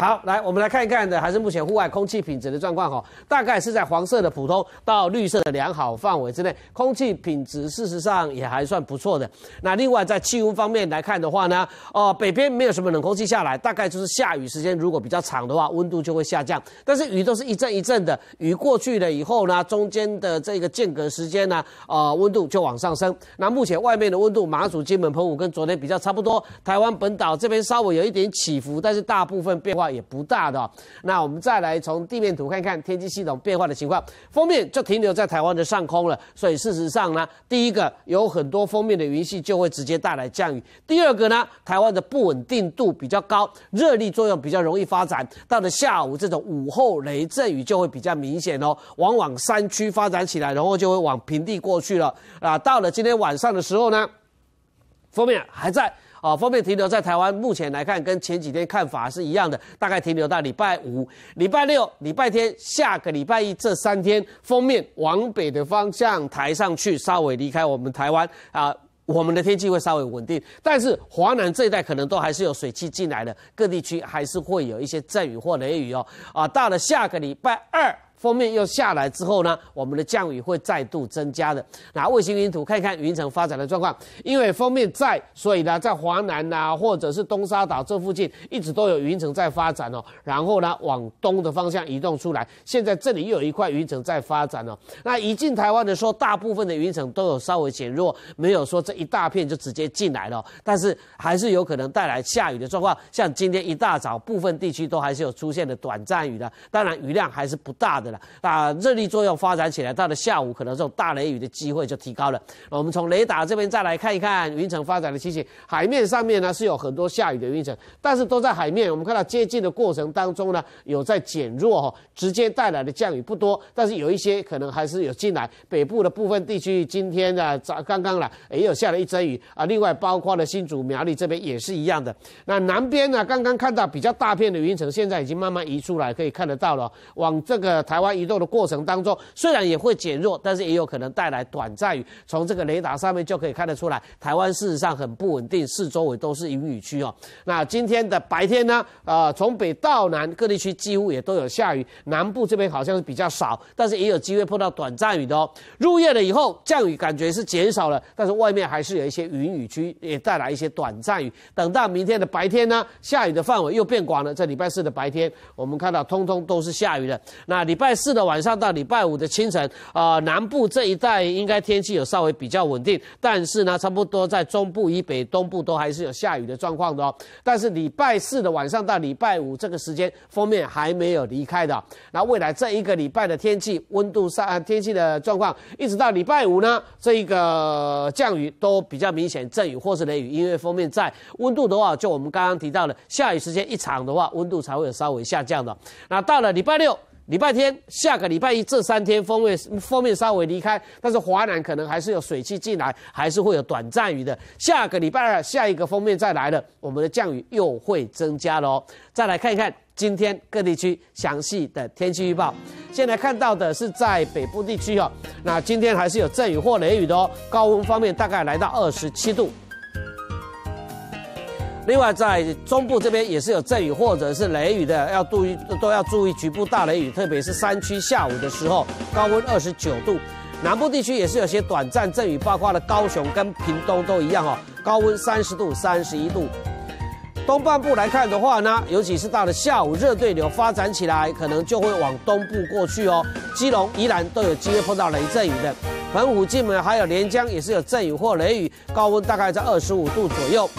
好，来，我们来看一看的，还是目前户外空气品质的状况哈，大概是在黄色的普通到绿色的良好范围之内，空气品质事实上也还算不错的。那另外在气温方面来看的话呢，哦，北边没有什么冷空气下来，大概就是下雨时间如果比较长的话，温度就会下降，但是雨都是一阵一阵的，雨过去了以后呢，中间的这个间隔时间呢，啊，温度就往上升。那目前外面的温度，马祖、金门、澎湖跟昨天比较差不多，台湾本岛这边稍微有一点起伏，但是大部分变化。也不大的，那我们再来从地面图看看天气系统变化的情况。封面就停留在台湾的上空了，所以事实上呢，第一个有很多封面的云系就会直接带来降雨；第二个呢，台湾的不稳定度比较高，热力作用比较容易发展。到了下午，这种午后雷阵雨就会比较明显哦，往往山区发展起来，然后就会往平地过去了。啊，到了今天晚上的时候呢，封面还在。啊，封面停留在台湾，目前来看跟前几天看法是一样的，大概停留到礼拜五、礼拜六、礼拜天，下个礼拜一这三天，封面往北的方向抬上去，稍微离开我们台湾啊，我们的天气会稍微稳定，但是华南这一带可能都还是有水汽进来的，各地区还是会有一些阵雨或雷雨哦。啊，到了下个礼拜二。封面又下来之后呢，我们的降雨会再度增加的。那卫星云图看一看云层发展的状况，因为封面在，所以呢，在华南呐，或者是东沙岛这附近一直都有云层在发展哦。然后呢，往东的方向移动出来，现在这里又有一块云层在发展哦。那一进台湾的时候，大部分的云层都有稍微减弱，没有说这一大片就直接进来了，但是还是有可能带来下雨的状况。像今天一大早，部分地区都还是有出现的短暂雨的，当然雨量还是不大的。那热力作用发展起来，到了下午可能这种大雷雨的机会就提高了。我们从雷达这边再来看一看云层发展的情形，海面上面呢是有很多下雨的云层，但是都在海面。我们看到接近的过程当中呢，有在减弱哈，直接带来的降雨不多，但是有一些可能还是有进来。北部的部分地区今天呢，早刚刚了也有下了一阵雨啊。另外包括了新竹苗栗这边也是一样的。那南边呢，刚刚看到比较大片的云层，现在已经慢慢移出来，可以看得到了。往这个台。湾移动的过程当中，虽然也会减弱，但是也有可能带来短暂雨。从这个雷达上面就可以看得出来，台湾事实上很不稳定，四周围都是云雨区哦。那今天的白天呢，呃，从北到南各地区几乎也都有下雨，南部这边好像是比较少，但是也有机会碰到短暂雨的哦。入夜了以后，降雨感觉是减少了，但是外面还是有一些云雨区，也带来一些短暂雨。等到明天的白天呢，下雨的范围又变广了。在礼拜四的白天，我们看到通通都是下雨的。那礼拜。四的晚上到礼拜五的清晨啊，南部这一带应该天气有稍微比较稳定，但是呢，差不多在中部以北、东部都还是有下雨的状况的哦。但是礼拜四的晚上到礼拜五这个时间，封面还没有离开的。那未来这一个礼拜的天气温度上，天气的状况，一直到礼拜五呢，这一个降雨都比较明显，阵雨或是雷雨，因为封面在温度的话，就我们刚刚提到了，下雨时间一场的话，温度才会有稍微下降的。那到了礼拜六。礼拜天，下个礼拜一这三天封面封面稍微离开，但是华南可能还是有水汽进来，还是会有短暂雨的。下个礼拜二，下一个封面再来了，我们的降雨又会增加了哦。再来看一看今天各地区详细的天气预报。现在看到的是在北部地区哦，那今天还是有阵雨或雷雨的哦，高温方面大概来到二十七度。另外，在中部这边也是有阵雨或者是雷雨的，要注意都要注意局部大雷雨，特别是山区。下午的时候，高温二十九度。南部地区也是有些短暂阵雨，包括了高雄跟屏东都一样哦，高温三十度、三十一度。东半部来看的话呢，尤其是到了下午，热对流发展起来，可能就会往东部过去哦。基隆、宜兰都有机会碰到雷阵雨的。澎湖、金门还有连江也是有阵雨或雷雨，高温大概在二十五度左右。